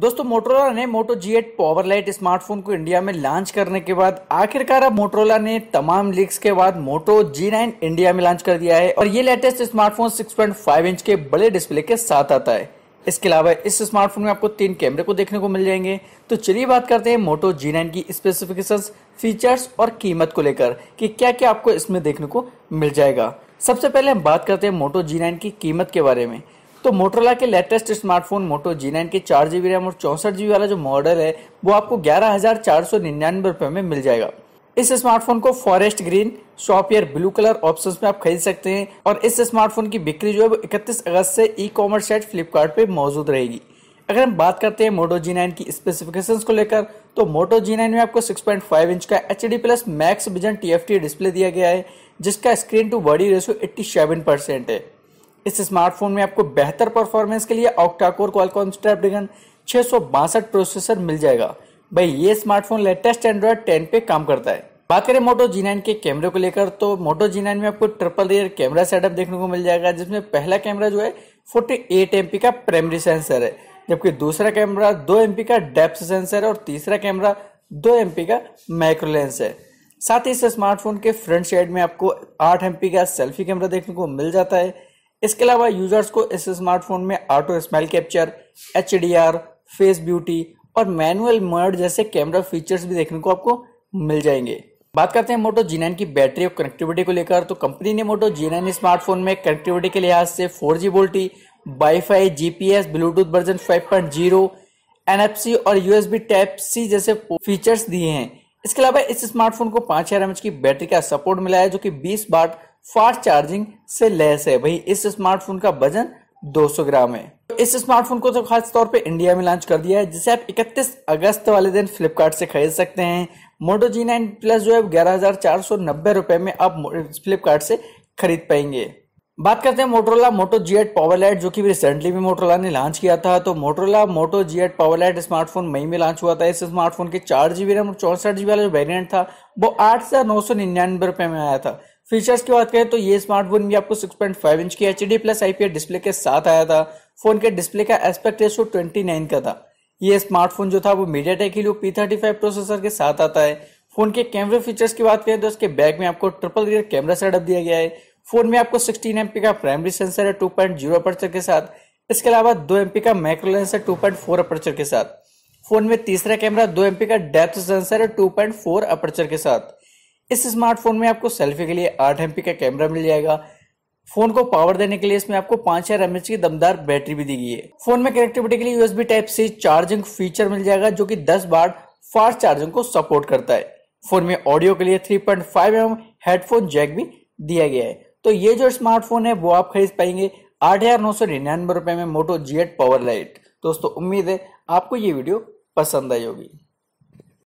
दोस्तों मोटरोला ने Moto G eight power lite smartphone को इंडिया में लॉन्च करने के बाद आखिरकार अब मोटरोला ने तमाम लीक्स के बाद मोटो जी नाइन इंडिया में लॉन्च कर दिया है और ये लेटेस्ट स्मार्टफोन 6.5 इंच के बड़े डिस्प्ले के साथ आता है इसके अलावा इस स्मार्टफोन में आपको तीन कैमरे को देखने को मिल जाएंगे तो चलिए बात करते हैं मोटो जी नाइन की स्पेसिफिकेशन फीचर्स और कीमत को लेकर की क्या क्या आपको इसमें देखने को मिल जाएगा सबसे पहले हम बात करते हैं मोटो जी नाइन की कीमत के बारे में तो मोटरोला के latest smartphone Moto G nine के चार जीबी रैम और चौसठ जीबी वाला जो मॉडल है वो आपको ग्यारह हजार चार सौ निन्यानवे रुपए में मिल जाएगा इस स्मार्टफोन को forest green software blue colour option में आप खरीद सकते हैं और इस स्मार्टफोन की बिक्री जो है वो इकतीस अगस्त से ई कॉमर्स साइट फ्लिपकार्ट मौजूद रहेगी अगर हम बात करते हैं मोटो जी नाइन की स्पेसिफिकेशंस को लेकर तो मोटो जी नाइन में आपको 6.5 इंच का H D plus max vision T display दिया गया है जिसका screen to body ratio 87 percent है इस स्मार्टफोन में आपको बेहतर परफॉर्मेंस के लिए ऑक्टा कोर क्वालकॉम स्नैपड्रैगन छः प्रोसेसर मिल जाएगा भाई ये स्मार्टफोन लेटेस्ट एंड्रॉयड टेन पे काम करता है बात करें मोटो जी नाइन के कैमरे को लेकर तो मोटो जी नाइन में आपको ट्रिपल रेयर कैमरा सेटअप देखने को मिल जाएगा जिसमें पहला कैमरा जो है 48 एट का प्राइमरी सेंसर है जबकि दूसरा कैमरा 2 एम का डेप्थ सेंसर है और तीसरा कैमरा 2 एम का माइक्रो लेंस है साथ ही इस स्मार्टफोन के फ्रंट साइड में आपको 8 एम का सेल्फी कैमरा देखने को मिल जाता है इसके अलावा यूजर्स को इस स्मार्टफोन में auto smell capture H face beauty और मैनुअल मर्ड जैसे कैमरा फीचर्स भी देखने को आपको मिल जाएंगे बात करते हैं मोटो जी की बैटरी और कनेक्टिविटी को लेकर तो कंपनी ने मोटो जी स्मार्टफोन में कनेक्टिविटी के लिहाज से four G VoLTE WiFi GPS Bluetooth version five point 5.0 NFC और यूएसबी टाइप सी जैसे फीचर्स दिए हैं इसके अलावा इस स्मार्टफोन को पांच हजार एमएच की बैटरी का सपोर्ट मिला है जो कि 20 बार फास्ट चार्जिंग से लेस है भाई इस स्मार्टफोन का वजन 200 ग्राम है इस स्मार्टफोन को तो खास तौर पे इंडिया में लॉन्च कर दिया है जिसे आप 31 अगस्त वाले दिन फ्लिपकार्ट से खरीद सकते हैं मोटो जी नाइन प्लस जो है ग्यारह हजार चार सौ नब्बे रुपए में आप फ्लिपकार्ट से खरीद पाएंगे बात करते हैं Motorola Moto G eight power lite जो कि रिसेंटली भी मोटोला ने लॉन्च किया था तो Motorola Moto G eight power lite smartphone मई में लॉन्च हुआ था इस स्मार्टफोन के चार जीबी रैम और चौसठ जीबी वाला जो वेरियंट था वो आठ हजार नौ सौ निन्यानबे रुपए में आया था फीचर्स की बात करें तो ये स्मार्टफोन भी आपको 6.5 इंच की H D plus I display के साथ आया था फोन के डिस्प्ले का एस्पेक्ट रेशो 29 का था ये स्मार्टफोन जो था वो मीडिया टेक लो पी थर्टी फाइव प्रोसेसर के साथ आता है फोन के कैमरे फीचर्स की बात करें तो इसके बैक में आपको ट्रिपल रियर कैमरा सेटअप दिया गया है फोन में आपको सिक्सटीन एमपी का प्राइमरी सेंसर है टू पॉइंट के साथ इसके अलावा दो एमपी का माइक्रो लेंस है टू पॉइंट के साथ फोन में तीसरा कैमरा दो एमपी का डेप्थ सेंसर है टू पॉइंट के साथ इस स्मार्टफोन में आपको सेल्फी के लिए आठ एम का कैमरा मिल जाएगा फोन को पावर देने के लिए इसमें आपको पांच हजार एमएच की दमदार बैटरी भी दी गई है फोन में कनेक्टिविटी के लिए USB type C charging feature मिल जाएगा जो कि 10 बार फास्ट चार्जिंग को सपोर्ट करता है फोन में ऑडियो के लिए 3.5 पॉइंट mm हेडफोन जैक भी दिया गया है तो ये जो स्मार्टफोन है वो आप खरीद पाएंगे आठ हजार नौ सौ में मोटो जी पावर लाइट दोस्तों उम्मीद है आपको ये वीडियो पसंद आई होगी